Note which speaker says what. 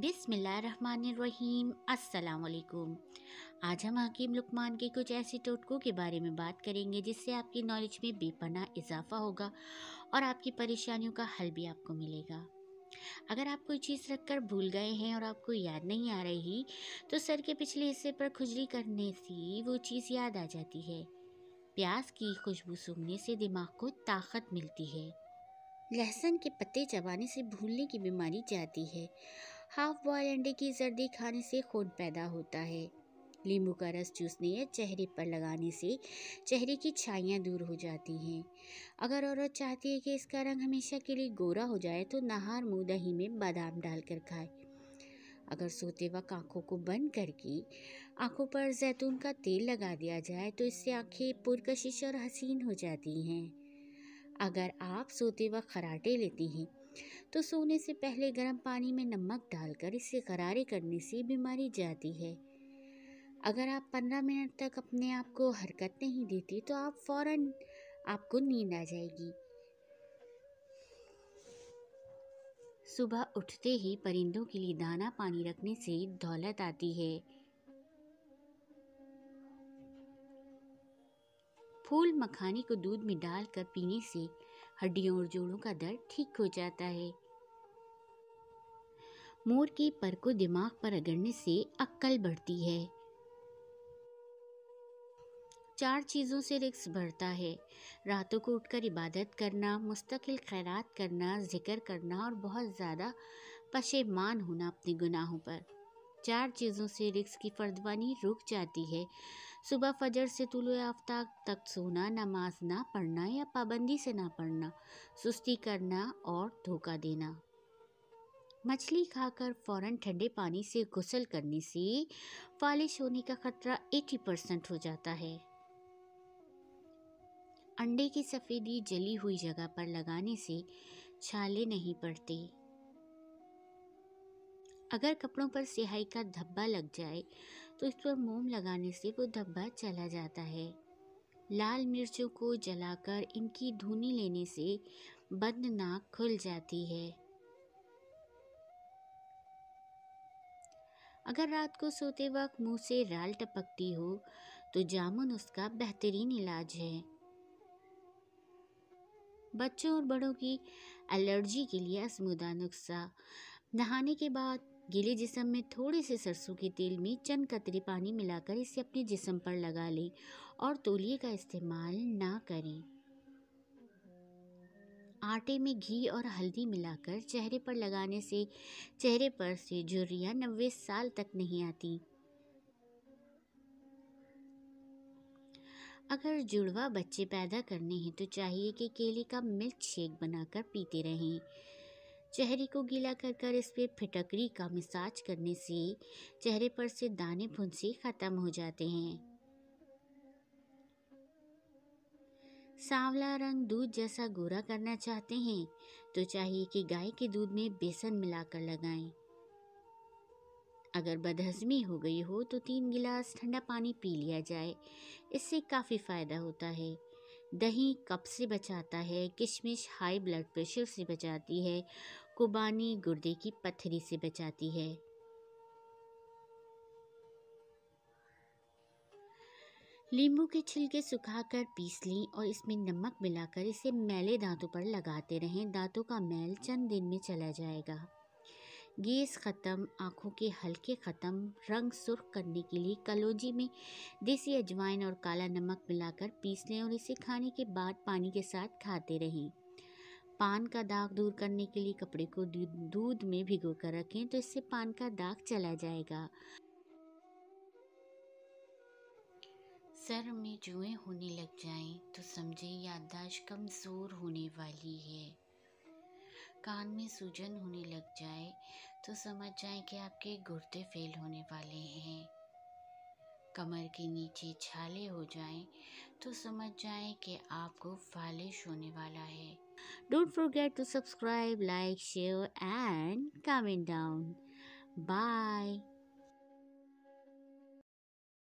Speaker 1: बिसमीम अस्सलाम आज हम हकीम लुकमान के कुछ ऐसे टोटकों के बारे में बात करेंगे जिससे आपकी नॉलेज में बेपना इजाफा होगा और आपकी परेशानियों का हल भी आपको मिलेगा अगर आप कोई चीज़ रख कर भूल गए हैं और आपको याद नहीं आ रही तो सर के पिछले हिस्से पर खुजली करने से वो चीज़ याद आ जाती है प्याज की खुशबू सूंघने से दिमाग को ताकत मिलती है लहसुन के पत्ते चबाने से भूलने की बीमारी जाती है हाफ बॉयल अंडे की जर्दी खाने से खून पैदा होता है लींबू का रस चूसने या चेहरे पर लगाने से चेहरे की छाइयाँ दूर हो जाती हैं अगर औरत चाहती है कि इसका रंग हमेशा के लिए गोरा हो जाए तो नहार मुँह दही में बादाम डालकर खाए अगर सोते वक्त आँखों को बंद करके आँखों पर जैतून का तेल लगा दिया जाए तो इससे आँखें पुरकशिश और हसीन हो जाती हैं अगर आप सोते वक्त खराटे लेती हैं तो सोने से पहले गर्म पानी में नमक डालकर इसे गरारे करने से बीमारी जाती है अगर आप पंद्रह मिनट तक अपने आप को हरकत नहीं देती तो आप फ़ौर आपको नींद आ जाएगी सुबह उठते ही परिंदों के लिए दाना पानी रखने से दौलत आती है फूल मखाने को दूध में डालकर पीने से हड्डियों और जोड़ों का दर्द ठीक हो जाता है मोर के पर को दिमाग पर अगड़ने से अक्कल बढ़ती है चार चीज़ों से रिक्स बढ़ता है रातों को उठकर इबादत करना मुस्तकिल खैरात करना जिक्र करना और बहुत ज़्यादा पशेमान होना अपने गुनाहों पर चार चीज़ों से रिक्स की फर्दवानी रुक जाती है सुबह फजर से तुलु आफ्ताब तक सोना नमाज ना पढ़ना या पाबंदी से ना पढ़ना सुस्ती करना और धोखा देना मछली खाकर फौरन ठंडे पानी से गुसल करने से फालिश होने का खतरा 80 परसेंट हो जाता है अंडे की सफ़ेदी जली हुई जगह पर लगाने से छाले नहीं पड़ते अगर कपड़ों पर स्याही का धब्बा लग जाए तो इस पर मोम लगाने से वो धब्बा चला जाता है लाल मिर्चों को जलाकर इनकी धुनी लेने से बंद नाक खुल जाती है अगर रात को सोते वक्त मुंह से राल टपकती हो तो जामुन उसका बेहतरीन इलाज है बच्चों और बड़ों की एलर्जी के लिए असमुदा नुस्खा नहाने के बाद गीले जिसम में थोड़े से सरसों के तेल में चंद कतरे पानी मिलाकर इसे अपने जिसम पर लगा लें और तोलिए का इस्तेमाल ना करें आटे में घी और हल्दी मिलाकर चेहरे पर लगाने से चेहरे पर से झुर्रियाँ नब्बे साल तक नहीं आती अगर जुड़वा बच्चे पैदा करने हैं तो चाहिए कि केले का मिल्क शेक बनाकर पीते रहें चेहरे को गीला कर कर इस पर फिटकरी का मिसाज करने से चेहरे पर से दाने फुंसी ख़त्म हो जाते हैं सांवला रंग दूध जैसा गोरा करना चाहते हैं तो चाहिए कि गाय के दूध में बेसन मिलाकर लगाएं। अगर बदहजमी हो गई हो तो तीन गिलास ठंडा पानी पी लिया जाए इससे काफ़ी फ़ायदा होता है दही कप से बचाता है किशमिश हाई ब्लड प्रेशर से बचाती है खुबानी गुर्दे की पत्थरी से बचाती है नींबू के छिलके सुखाकर पीस लें और इसमें नमक मिलाकर इसे मैले दांतों पर लगाते रहें दांतों का मैल चंद दिन में चला जाएगा गैस ख़त्म आँखों के हल्के ख़त्म रंग सुर्ख करने के लिए कलोजी में देसी अजवाइन और काला नमक मिलाकर पीस लें और इसे खाने के बाद पानी के साथ खाते रहें पान का दाग दूर करने के लिए कपड़े को दूध में भिगो कर रखें तो इससे पान का दाग चला जाएगा सर में जुए होने लग जाएं तो समझे याददाश्त कमज़ोर होने वाली है कान में सूजन होने लग जाए तो समझ जाए कि आपके गुर्दे फेल होने वाले हैं कमर के नीचे छाले हो जाएं तो समझ जाएं कि आपको फालिश होने वाला है Don't forget to subscribe, like, share, and comment down. Bye.